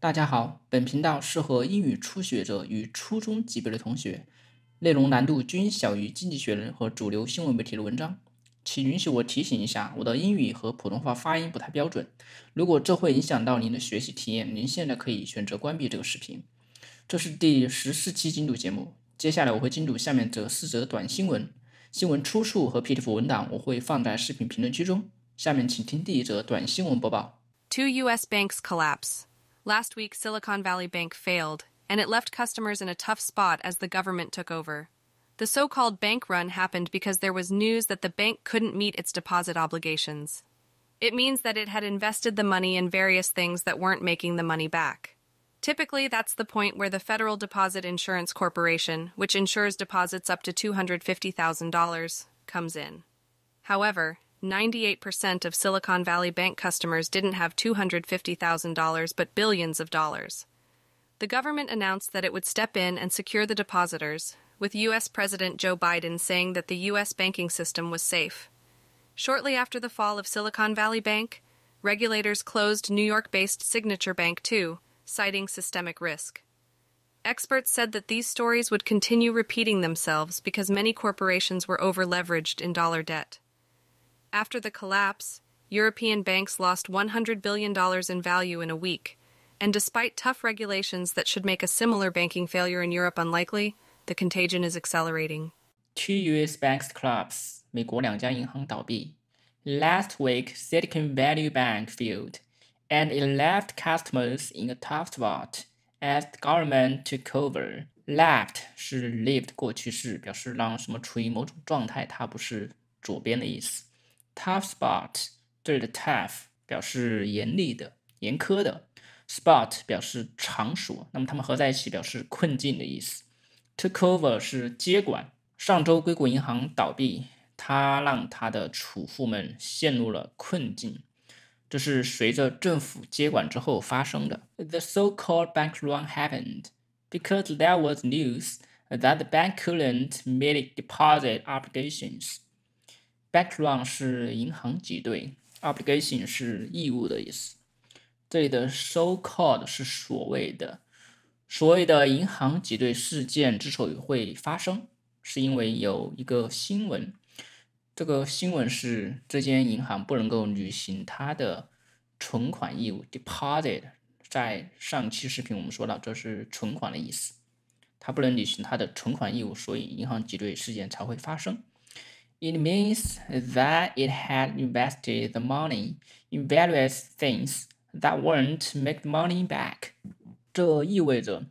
大家好，本频道适合英语初学者与初中级别的同学，内容难度均小于经济学人和主流新闻媒体的文章。请允许我提醒一下，我的英语和普通话发音不太标准。如果这会影响到您的学习体验，您现在可以选择关闭这个视频。这是第十四期精读节目，接下来我会精读下面这四则短新闻，新闻出处和 PDF 文档我会放在视频评论区中。下面请听第一则短新闻播报：Two U.S. banks collapse. Last week, Silicon Valley Bank failed, and it left customers in a tough spot as the government took over. The so called bank run happened because there was news that the bank couldn't meet its deposit obligations. It means that it had invested the money in various things that weren't making the money back. Typically, that's the point where the Federal Deposit Insurance Corporation, which insures deposits up to $250,000, comes in. However, 98% of Silicon Valley Bank customers didn't have $250,000 but billions of dollars. The government announced that it would step in and secure the depositors, with U.S. President Joe Biden saying that the U.S. banking system was safe. Shortly after the fall of Silicon Valley Bank, regulators closed New York based Signature Bank too, citing systemic risk. Experts said that these stories would continue repeating themselves because many corporations were overleveraged in dollar debt. After the collapse, European banks lost $100 billion in value in a week, and despite tough regulations that should make a similar banking failure in Europe unlikely, the contagion is accelerating. Two U.S. banks collapse. Last week, Silicon Valley Bank failed, and it left customers in a tough spot as the government took over. Left 是 lived 过去式，表示让什么处于某种状态，它不是左边的意思。Tough spot 这里的 tough 表示严厉的、严苛的，spot 表示场所，那么它们合在一起表示困境的意思。Took over 是接管。上周硅谷银行倒闭，它让它的储户们陷入了困境。这是随着政府接管之后发生的。The so-called bank run happened because there was news that the bank couldn't meet deposit obligations. Background 是银行挤兑，obligation 是义务的意思。这里的 so-called 是所谓的，所谓的银行挤兑事件之所以会发生，是因为有一个新闻。这个新闻是这间银行不能够履行它的存款义务，deposited 在上期视频我们说到这是存款的意思，它不能履行它的存款义务，所以银行挤兑事件才会发生。It means that it had invested the money in various things that won't make money back. 这意味着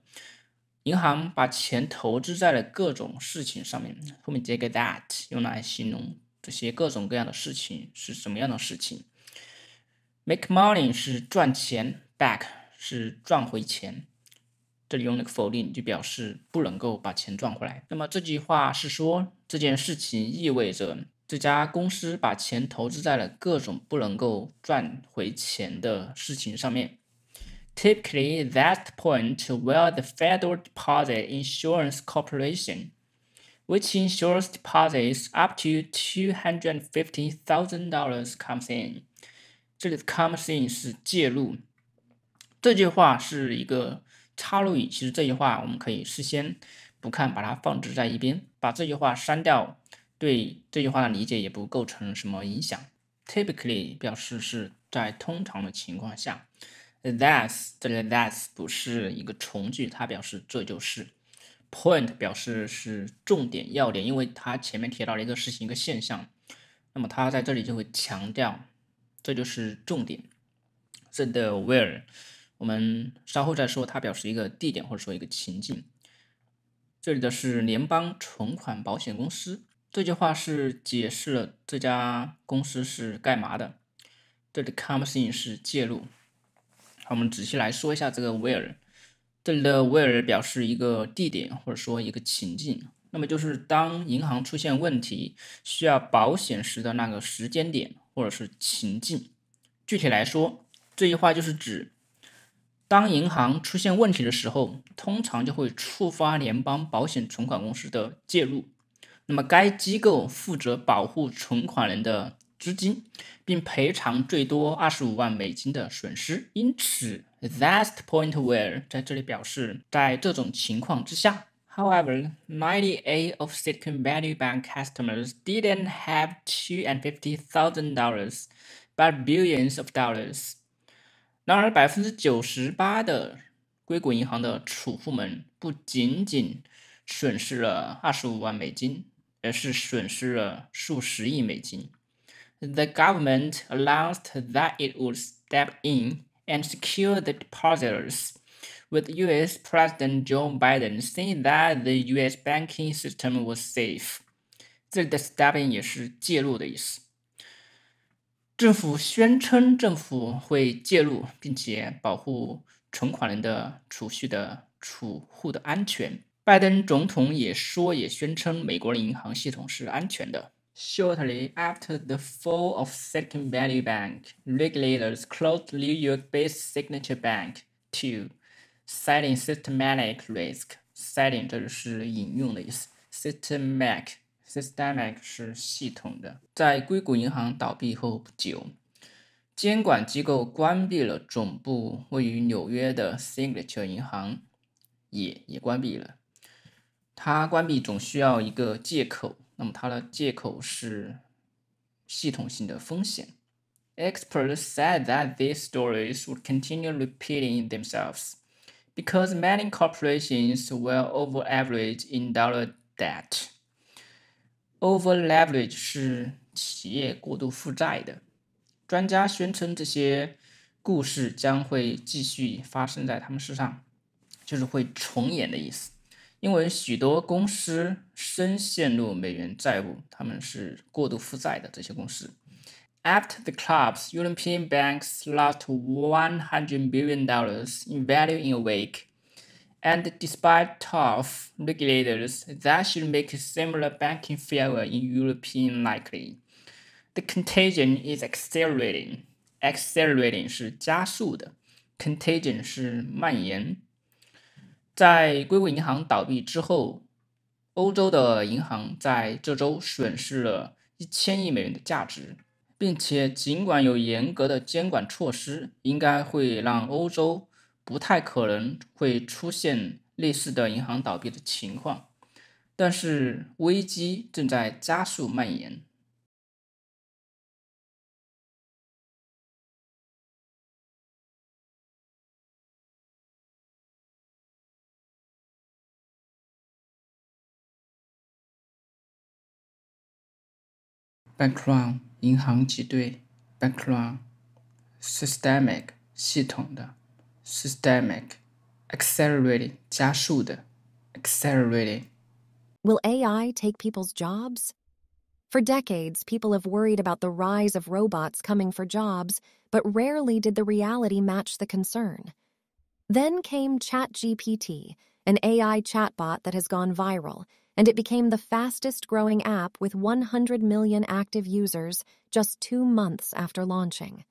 银行把钱投资在了各种事情上面。后面接个 that 用来形容这些各种各样的事情是什么样的事情。Make money 是赚钱，back 是赚回钱。这里用那个否定就表示不能够把钱赚回来。那么这句话是说这件事情意味着这家公司把钱投资在了各种不能够赚回钱的事情上面。Typically, that point where the Federal Deposit Insurance Corporation, which insures deposits up to two hundred and fifty thousand dollars, comes in。这里的 comes in 是介入。这句话是一个。插入语，其实这句话我们可以事先不看，把它放置在一边，把这句话删掉，对这句话的理解也不构成什么影响。Typically 表示是在通常的情况下，That's 这里 That's 不是一个从句，它表示这就是。Point 表示是重点要点，因为它前面提到了一个事情一个现象，那么它在这里就会强调这就是重点。The where。我们稍后再说，它表示一个地点或者说一个情境。这里的是联邦存款保险公司，这句话是解释了这家公司是干嘛的。这里 comes in 是介入。好，我们仔细来说一下这个 where。这里的 where 表示一个地点或者说一个情境，那么就是当银行出现问题需要保险时的那个时间点或者是情境。具体来说，这句话就是指。当银行出现问题的时候，通常就会触发联邦保险存款公司的介入。那么该机构负责保护存款人的资金，并赔偿最多二十五万美金的损失。因此，that point where 在这里表示，在这种情况之下，however，ninety-eight of Silicon Valley bank customers didn't have two and fifty thousand dollars，but billions of dollars。然而，百分之九十八的硅谷银行的储户们不仅仅损失了二十五万美金，而是损失了数十亿美金。The government announced that it would step in and secure the depositors, with U.S. President Joe Biden saying that the U.S. banking system was safe. 这里的 step in 也是介入的意思。政府宣称政府会介入，并且保护存款人的储蓄的储户的安全。拜登总统也说，也宣称美国的银行系统是安全的。Shortly after the fall of Silicon Valley Bank, regulators closed New York-based Signature Bank, too, citing systemic risk. Citing 这是引用的意思。Systemic systemic 是系统的。在硅谷银行倒闭后不久，监管机构关闭了总部位于纽约的 Signature 银行，也也关闭了。它关闭总需要一个借口，那么它的借口是系统性的风险。Experts said that these stories would continue repeating themselves because many corporations were over average in dollar debt. Over-leverage 是企业过度负债的。专家宣称这些故事将会继续发生在他们身上，就是会重演的意思。因为许多公司深陷入美元债务，他们是过度负债的这些公司。After the c l u b s e European banks lost 100 billion dollars in value in a week. and despite tough regulators, that should make a similar banking failure in European likely. The contagion is accelerating. Accelerating 是加速的，contagion 是蔓延。在硅谷银行倒闭之后，欧洲的银行在这周损失了一千亿美元的价值，并且尽管有严格的监管措施，应该会让欧洲不太可能会出现类似的银行倒闭的情况，但是危机正在加速蔓延。Background 银行挤兑，background systemic 系统的。systemic, accelerating, 加速的, accelerating. Will AI take people's jobs? For decades, people have worried about the rise of robots coming for jobs, but rarely did the reality match the concern. Then came ChatGPT, an AI chatbot that has gone viral, and it became the fastest growing app with 100 million active users just two months after launching.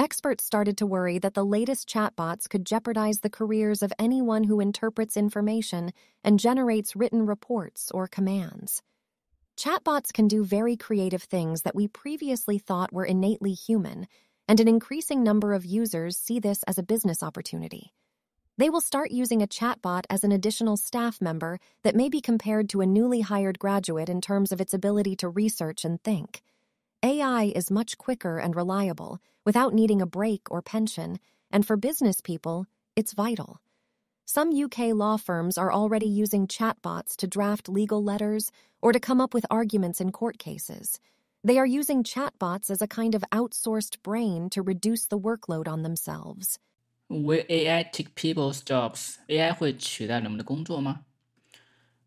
Experts started to worry that the latest chatbots could jeopardize the careers of anyone who interprets information and generates written reports or commands. Chatbots can do very creative things that we previously thought were innately human, and an increasing number of users see this as a business opportunity. They will start using a chatbot as an additional staff member that may be compared to a newly hired graduate in terms of its ability to research and think. AI is much quicker and reliable without needing a break or pension, and for business people, it's vital. Some UK law firms are already using chatbots to draft legal letters or to come up with arguments in court cases. They are using chatbots as a kind of outsourced brain to reduce the workload on themselves. Will AI take people's jobs? AI 会取代人们的工作吗？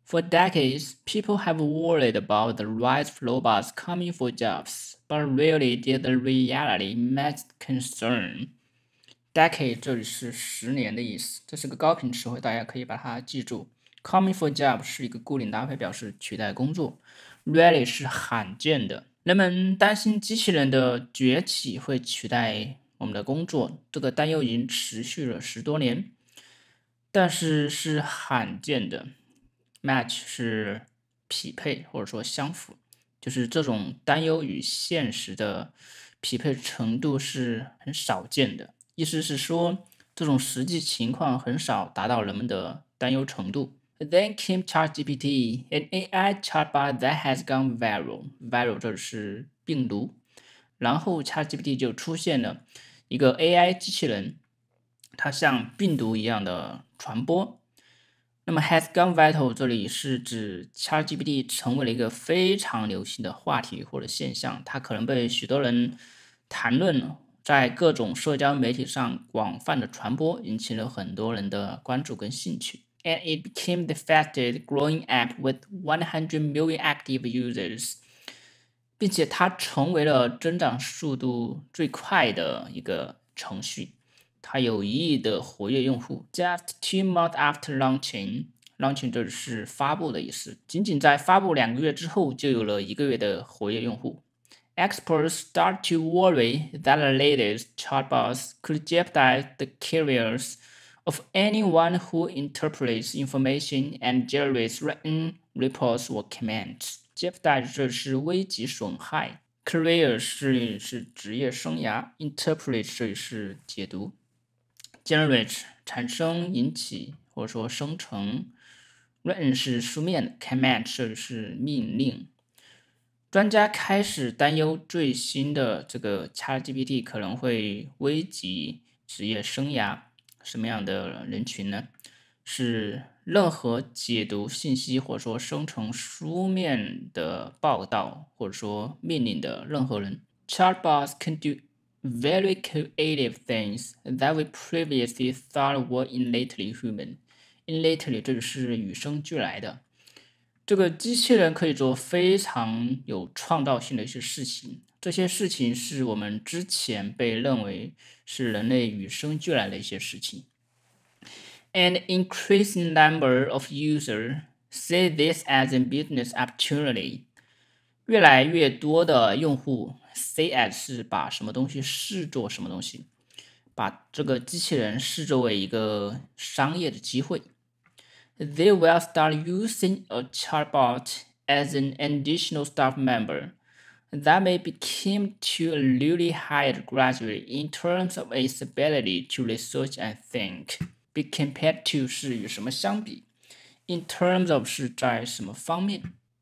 For decades, people have worried about the rise of robots coming for jobs, but really, did the reality match concern? Decade 这里是十年的意思，这是个高频词汇，大家可以把它记住。Coming for jobs 是一个固定搭配，表示取代工作。Really 是罕见的，人们担心机器人的崛起会取代我们的工作，这个担忧已经持续了十多年，但是是罕见的。match 是匹配或者说相符，就是这种担忧与现实的匹配程度是很少见的。意思是说，这种实际情况很少达到人们的担忧程度。Then came ChatGPT and AI chatbot that has gone viral. Viral 这是病毒，然后 ChatGPT 就出现了一个 AI 机器人，它像病毒一样的传播。那么 has gone viral 这里是指 ChatGPT 成为了一个非常流行的话题或者现象，它可能被许多人谈论，在各种社交媒体上广泛的传播，引起了很多人的关注跟兴趣。And it became the fastest growing app with 100 million active users，并且它成为了增长速度最快的一个程序。它有一亿的活跃用户。Just two months after launching。Launching 就是发布的意思，仅仅在发布两个月之后，就有了一个月的活跃用户。Experts start to worry that the latest chatbots could jeopardize the careers of anyone who interprets information and generates written reports or commands. Jeopardize 这是危及损害，career 是是职业生涯，interpret 是是解读。Generate 产生引起或者说生成，Run 是书面的，Command 就是命令。专家开始担忧最新的这个 ChatGPT 可能会危及职业生涯。什么样的人群呢？是任何解读信息或者说生成书面的报道或者说命令的任何人。Chatbots can do. very creative things that we previously thought were innately human. human。innately 这是与生俱来的。这个机器人可以做非常有创造性的一些事情，这些事情是我们之前被认为是人类与生俱来的一些事情。An increasing number of users see this as a business opportunity. 越来越多的用户 see 是把什么东西视作什么东西，把这个机器人视作为一个商业的机会。They will start using a chatbot as an additional staff member that may become to a newly hired graduate in terms of its ability to research and think. Be compared to 是与什么相比？In terms of 是在什么方面？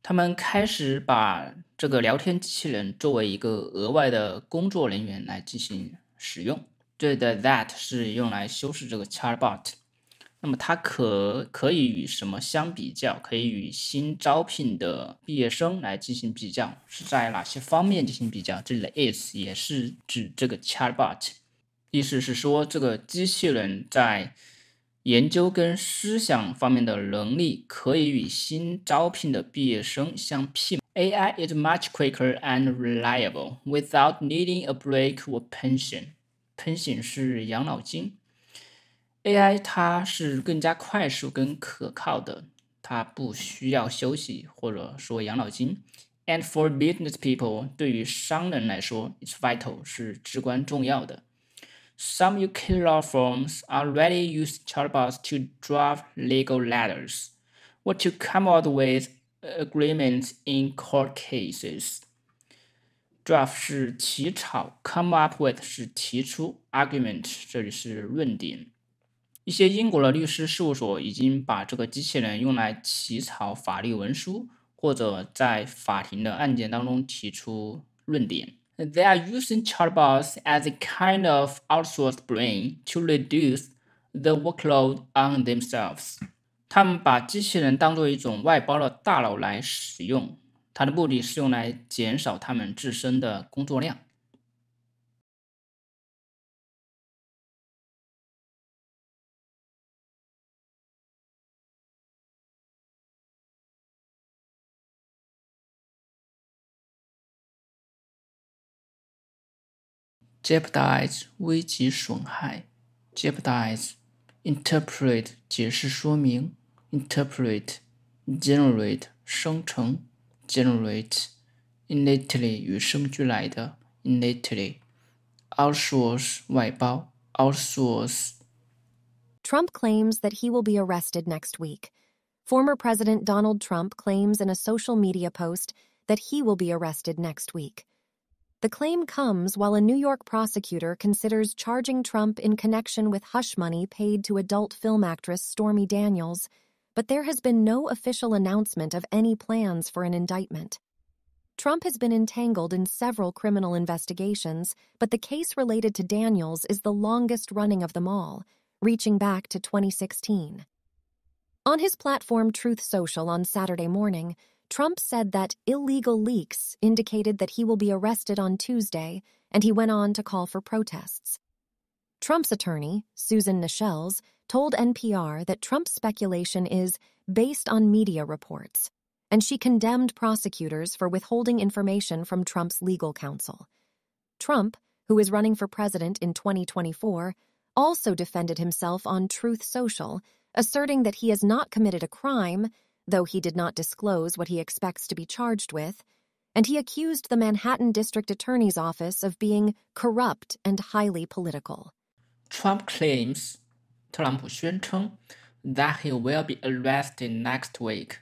他们开始把这个聊天机器人作为一个额外的工作人员来进行使用。这里的 that 是用来修饰这个 chatbot。那么它可可以与什么相比较？可以与新招聘的毕业生来进行比较，是在哪些方面进行比较？这里的 is 也是指这个 chatbot，意思是说这个机器人在。研究跟思想方面的能力可以与新招聘的毕业生相媲。美。AI is much quicker and reliable without needing a break or pension. Pension 是养老金。AI 它是更加快速跟可靠的，它不需要休息或者说养老金。And for business people，对于商人来说，is t vital 是至关重要的。Some UK law firms already use chatbots to draft legal letters or to come up with agreements in court cases. Draft 是起草，come up with 是提出，argument 这里是论点。一些英国的律师事务所已经把这个机器人用来起草法律文书，或者在法庭的案件当中提出论点。they are using chatbots as a kind of outsourced brain to reduce the workload on 他们把机器人当做一种外包的大脑来使用，它的目的是用来减少他们自身的工作量。jeopardize 危及损害，jeopardize interpret 解释说明，interpret generate 生成，generate innately 与生俱来的，innately outsource 外包，outsource。Trump claims that he will be arrested next week. Former President Donald Trump claims in a social media post that he will be arrested next week. The claim comes while a New York prosecutor considers charging Trump in connection with hush money paid to adult film actress Stormy Daniels, but there has been no official announcement of any plans for an indictment. Trump has been entangled in several criminal investigations, but the case related to Daniels is the longest running of them all, reaching back to 2016. On his platform Truth Social on Saturday morning, Trump said that illegal leaks indicated that he will be arrested on Tuesday, and he went on to call for protests. Trump's attorney, Susan Nichelles, told NPR that Trump's speculation is based on media reports, and she condemned prosecutors for withholding information from Trump's legal counsel. Trump, who is running for president in 2024, also defended himself on Truth Social, asserting that he has not committed a crime though he did not disclose what he expects to be charged with, and he accused the Manhattan District Attorney's Office of being corrupt and highly political. Trump claims, 特朗普宣称, that he will be arrested next week.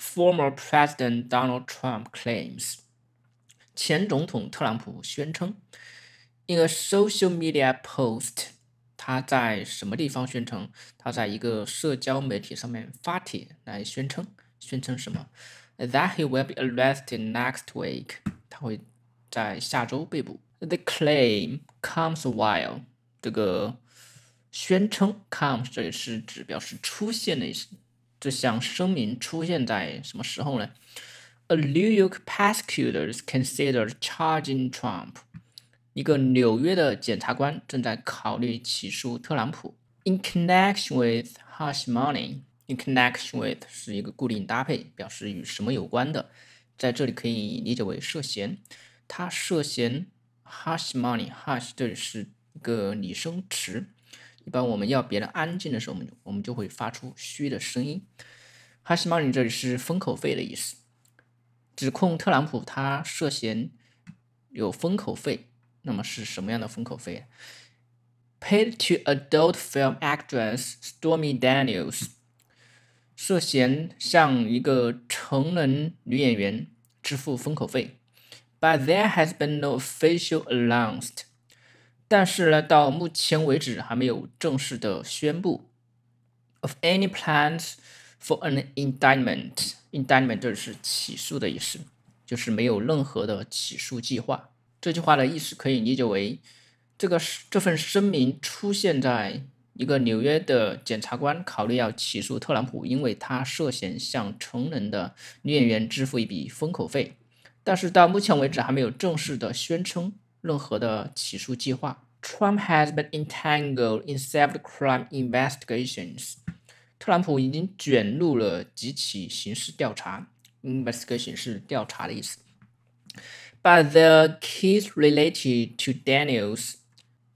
Former President Donald Trump claims. in a social media post 他在什么地方宣称？他在一个社交媒体上面发帖来宣称，宣称什么？That he will be arrested next week。他会在下周被捕。The claim comes while 这个宣称 comes，这里是指表示出现的意思。这项声明出现在什么时候呢？A New York prosecutor is c o n s i d e r e d charging Trump。一个纽约的检察官正在考虑起诉特朗普。In connection with hush money，in connection with 是一个固定搭配，表示与什么有关的，在这里可以理解为涉嫌。他涉嫌 hush money，hush 这里是一个拟声词，一般我们要别人安静的时候，我们我们就会发出嘘的声音。hush money 这里是封口费的意思，指控特朗普他涉嫌有封口费。那么是什么样的封口费？Paid to adult film actress Stormy Daniels，涉嫌向一个成人女演员支付封口费。But there has been no official announced，但是呢，到目前为止还没有正式的宣布 of any plans for an indictment。indictment 这是起诉的意思，就是没有任何的起诉计划。这句话的意思可以理解为，这个这份声明出现在一个纽约的检察官考虑要起诉特朗普，因为他涉嫌向成人的女演员支付一笔封口费。但是到目前为止还没有正式的宣称任何的起诉计划。Trump has been entangled in several crime investigations。特朗普已经卷入了几起刑事调查，investigation 是调查的意思。but the case related to Daniels。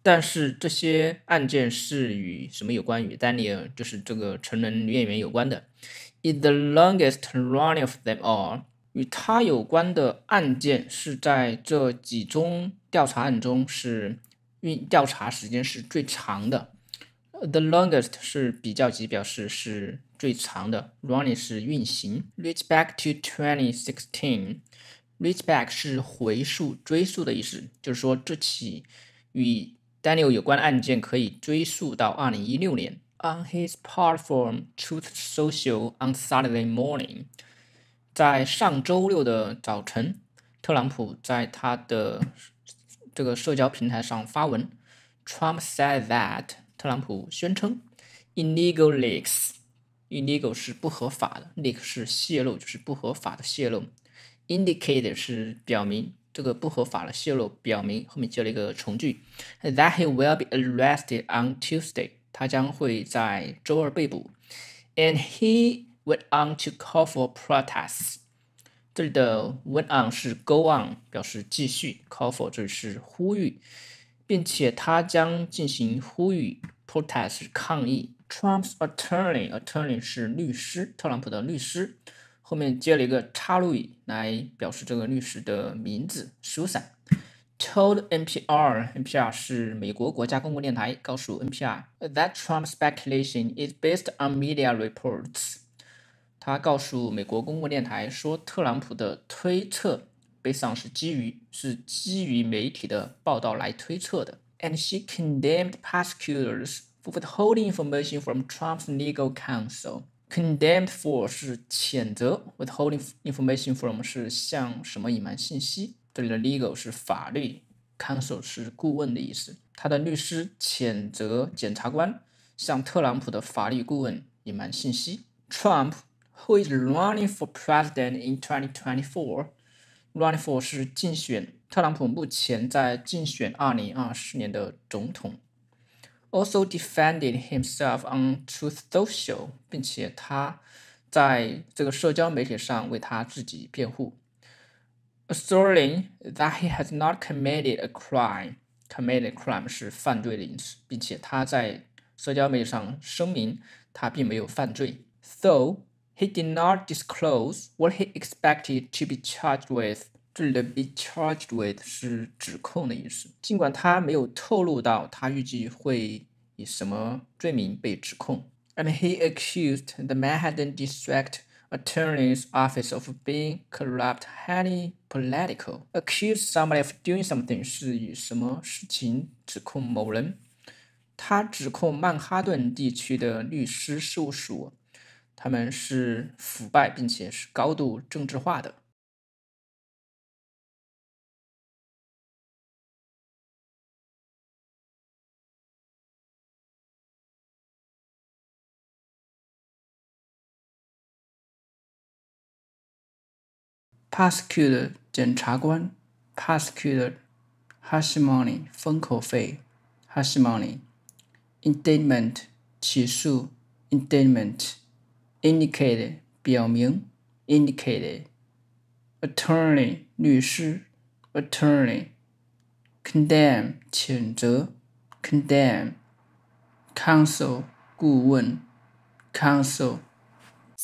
但是这些案件是与什么有关？与丹尼尔，就是这个成人女演员有关的。Is the longest running of them all。与他有关的案件是在这几宗调查案中是运调查时间是最长的。The longest 是比较级，表示是最长的。Running 是运行。Reach back to 2016。Reach back 是回溯、追溯的意思，就是说这起与 Daniel 有关的案件可以追溯到二零一六年。On his platform, Truth Social on Saturday morning，在上周六的早晨，特朗普在他的这个社交平台上发文。Trump said that 特朗普宣称，illegal leaks，illegal 是不合法的，leak 是泄露，就是不合法的泄露。Indicator 是表明这个不合法的泄露，表明后面接了一个从句，that he will be arrested on Tuesday，他将会在周二被捕。And he went on to call for protests。这里的 went on 是 go on 表示继续，call for 这里是呼吁，并且他将进行呼吁 p r o t e s t 是抗议。Trump's attorney，attorney 是律师，特朗普的律师。后面接了一个插入语来表示这个律师的名字 Susan。Told NPR. 是美国国家公共电台，告诉 NPR that Trump speculation is based on media reports. 他告诉美国公共电台说，特朗普的推测被上是基于是基于媒体的报道来推测的。And she condemned prosecutors for withholding information from Trump's legal counsel。Condemned for 是谴责，with holding information from 是向什么隐瞒信息？这里的 legal 是法律，counsel 是顾问的意思。他的律师谴责检察官向特朗普的法律顾问隐瞒信息。Trump who is running for president in 2024，running for 是竞选。特朗普目前在竞选2024年的总统。also defended himself on Truth Social，并且他在这个社交媒体上为他自己辩护，asserting that he has not committed a crime。committed crime 是犯罪的意思，并且他在社交媒体上声明他并没有犯罪。So he did not disclose what he expected to be charged with 这里的 be charged with 是指控的意思，尽管他没有透露到他预计会以什么罪名被指控。And he accused the Manhattan District Attorney's office of being corrupt, highly political. Accuse somebody of doing something 是以什么事情指控某人。他指控曼哈顿地区的律师事务所，他们是腐败并且是高度政治化的。prosecutor 检察官，prosecutor Hashimony 封口费，Hashimony indictment 起诉，indictment indicated 表明，indicated attorney 律师，attorney condemn 谴责，condemn counsel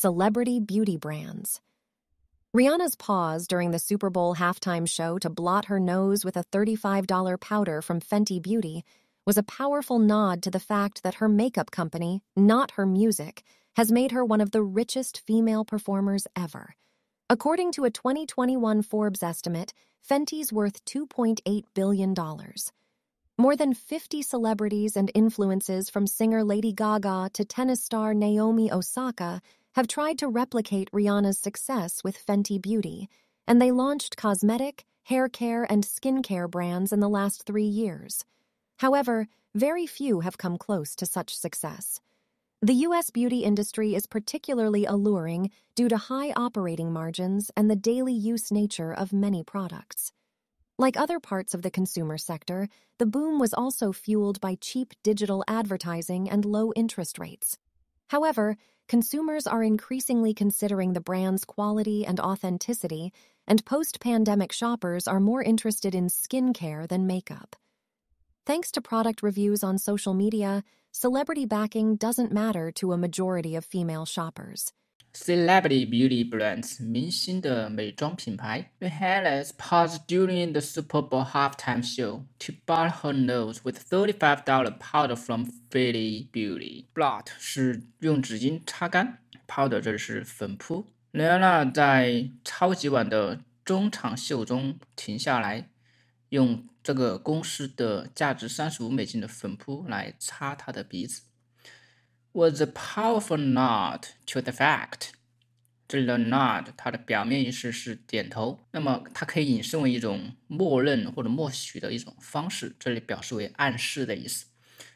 celebrity beauty brands。Rihanna's pause during the Super Bowl halftime show to blot her nose with a $35 powder from Fenty Beauty was a powerful nod to the fact that her makeup company, not her music, has made her one of the richest female performers ever. According to a 2021 Forbes estimate, Fenty's worth $2.8 billion. More than 50 celebrities and influences from singer Lady Gaga to tennis star Naomi Osaka have tried to replicate Rihanna's success with Fenty Beauty, and they launched cosmetic, hair care, and skincare brands in the last three years. However, very few have come close to such success. The U.S. beauty industry is particularly alluring due to high operating margins and the daily use nature of many products. Like other parts of the consumer sector, the boom was also fueled by cheap digital advertising and low interest rates. However, consumers are increasingly considering the brand's quality and authenticity, and post pandemic shoppers are more interested in skincare than makeup. Thanks to product reviews on social media, celebrity backing doesn't matter to a majority of female shoppers. Celebrity beauty brands 明星的美妆品牌。r e a l e z s paused during the Super Bowl halftime show to b u o t her nose with thirty-five dollar powder from f e i l l y Beauty. Blot 是用纸巾擦干，powder 这里是粉扑。雷安娜在超级碗的中场秀中停下来，用这个公司的价值三十五美金的粉扑来擦她的鼻子。Was a powerful nod to the fact。这里的 nod，它的表面意思是点头，那么它可以引申为一种默认或者默许的一种方式，这里表示为暗示的意思。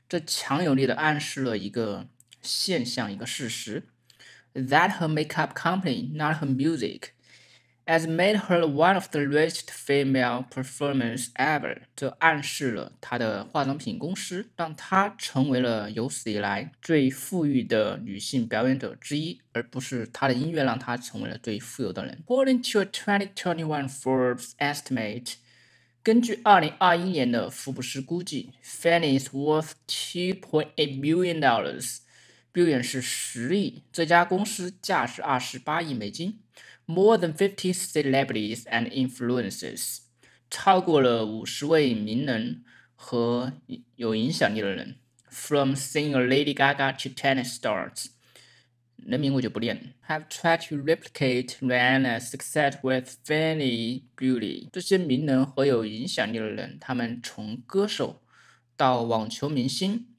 这强有力的暗示了一个现象，一个事实。That her makeup company, not her music. has made her one of the richest female performers ever。这暗示了她的化妆品公司让她成为了有史以来最富裕的女性表演者之一，而不是她的音乐让她成为了最富有的人。According to a 2021 Forbes estimate。根据二零二一年的福布斯估计，Fanny is worth two point eight billion dollars，billion 是十亿，这家公司价值二十八亿美金。more than 50 celebrities and influencers，超过了五十位名人和有影响力的人。From singer Lady Gaga to tennis stars，人名我就不念了。Have tried to replicate Rihanna's success with Fenty Beauty。这些名人和有影响力的人，他们从歌手到网球明星。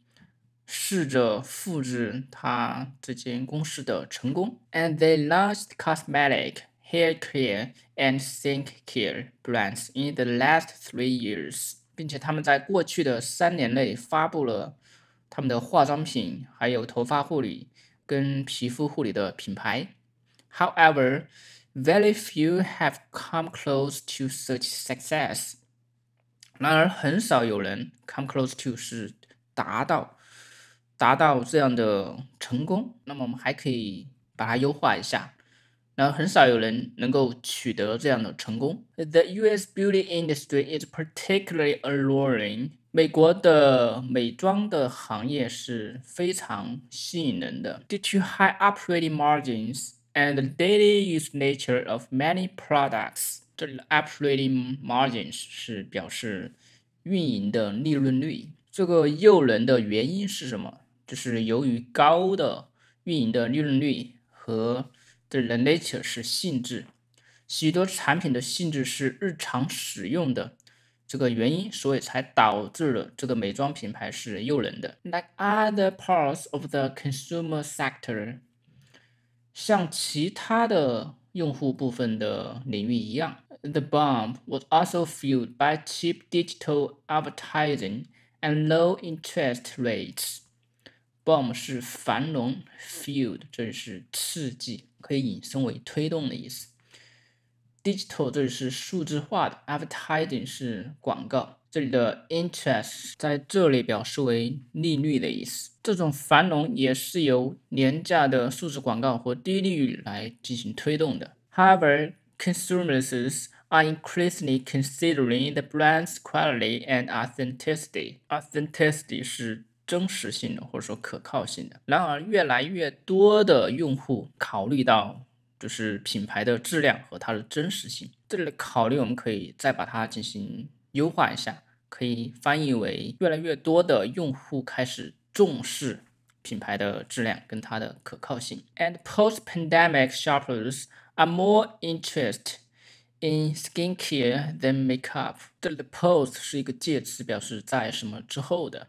试着复制他这间公司的成功，and they launched cosmetic, hair care, and care brands in the last three years，并且他们在过去的三年内发布了他们的化妆品、还有头发护理跟皮肤护理的品牌。However, very few have come close to such success。然而，很少有人 come close to 是达到。达到这样的成功，那么我们还可以把它优化一下。然后很少有人能够取得这样的成功。The U.S. beauty industry is particularly alluring. 美国的美妆的行业是非常吸引人的。Due to high operating margins and daily use nature of many products，这里的 operating margins 是表示运营的利润率。这个诱人的原因是什么？the nature 是性质，许多产品的性质是日常使用的这个原因，所以才导致了这个美妆品牌是诱人的。Like other parts of the consumer sector，像其他的用户部分的领域一样，the bomb was also fueled by cheap digital advertising and low interest rates。b o m m 是繁荣，Field 这里是刺激，可以引申为推动的意思。Digital 这里是数字化的，Advertising 是广告，这里的 Interest 在这里表示为利率的意思。这种繁荣也是由廉价的数字广告和低利率来进行推动的。However, consumers are increasingly considering the brand's quality and authenticity. Authenticity 是。真实性的，或者说可靠性的。然而，越来越多的用户考虑到就是品牌的质量和它的真实性。这里的考虑我们可以再把它进行优化一下，可以翻译为越来越多的用户开始重视品牌的质量跟它的可靠性。And post-pandemic shoppers are more interested in skincare than makeup。这里的 post 是一个介词，表示在什么之后的。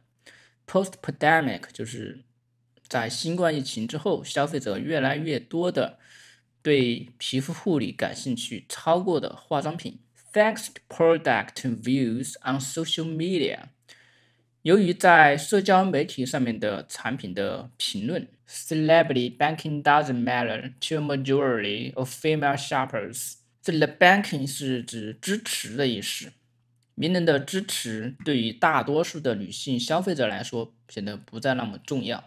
Post-pandemic 就是在新冠疫情之后，消费者越来越多的对皮肤护理感兴趣，超过的化妆品。Thanks to product views on social media，由于在社交媒体上面的产品的评论。Celebrity banking doesn't matter to majority of female shoppers。这 “banking” 是指支持的意思。名人的支持对于大多数的女性消费者来说，显得不再那么重要。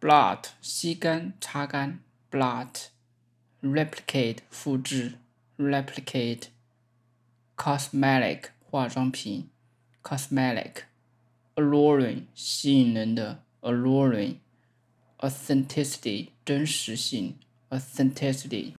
Blot，吸干、擦干。Blot，Replicate，复制。Replicate，Cosmetic。化妆品，cosmetic，alluring，吸引人的，alluring，authenticity，真实性，authenticity。